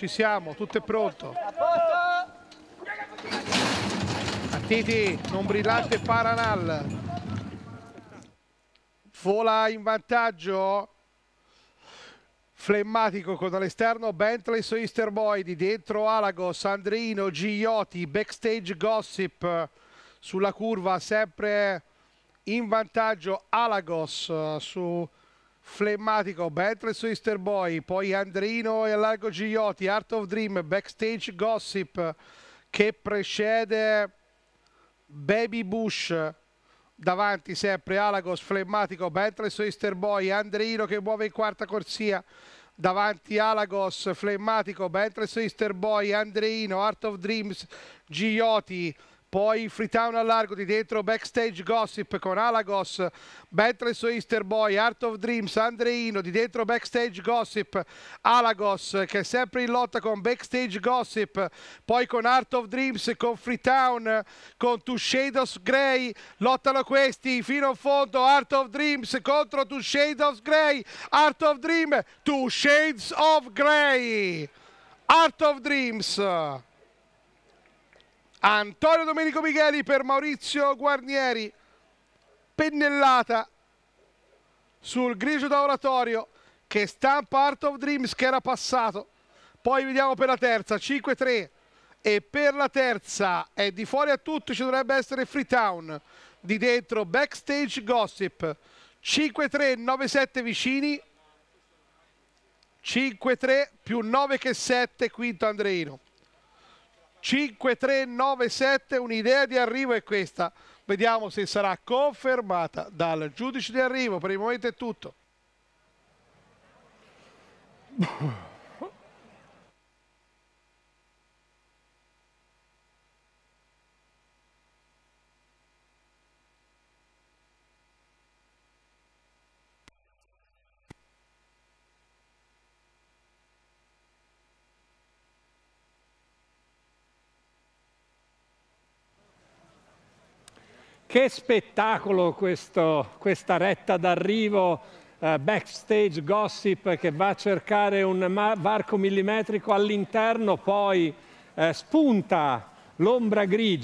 ci siamo, tutto è pronto. Attiti, non brillante Paranal. Vola in vantaggio. Flemmatico con all'esterno Bentley su Easterboyd, dentro Alagos, Sandrino, Giotti, backstage Gossip sulla curva sempre in vantaggio Alagos eh, su Flemmatico, Bentley Swister Boy, poi Andrino e Largo Gigliotti, Art of Dream, Backstage Gossip che precede Baby Bush, davanti sempre Alagos, Flemmatico, Bentley Swister Boy, Andrino che muove in quarta corsia, davanti Alagos, Flemmatico, Bentley Swister Boy, Andreino, Art of Dreams, Gigliotti, poi Freetown al largo di dentro Backstage Gossip con Alagos, Betres Easter Boy, Art of Dreams, Andreino di dentro Backstage Gossip, Alagos che è sempre in lotta con Backstage Gossip, poi con Art of Dreams, con Freetown, con Two Shadows Grey, lottano questi fino a fondo Art of Dreams contro Two Shadows Grey, Art of Dreams, Two Shades of Grey, Art of Dreams. Antonio Domenico Micheli per Maurizio Guarnieri pennellata sul grigio d'oratorio oratorio che stampa Art of Dreams che era passato poi vediamo per la terza 5-3 e per la terza è di fuori a tutti ci dovrebbe essere Freetown di dentro backstage gossip 5-3 9-7 vicini 5-3 più 9 che 7 quinto Andreino 5397, un'idea di arrivo è questa. Vediamo se sarà confermata dal giudice di arrivo. Per il momento è tutto. Che spettacolo questo, questa retta d'arrivo, eh, backstage gossip che va a cercare un varco millimetrico all'interno, poi eh, spunta l'ombra grigia.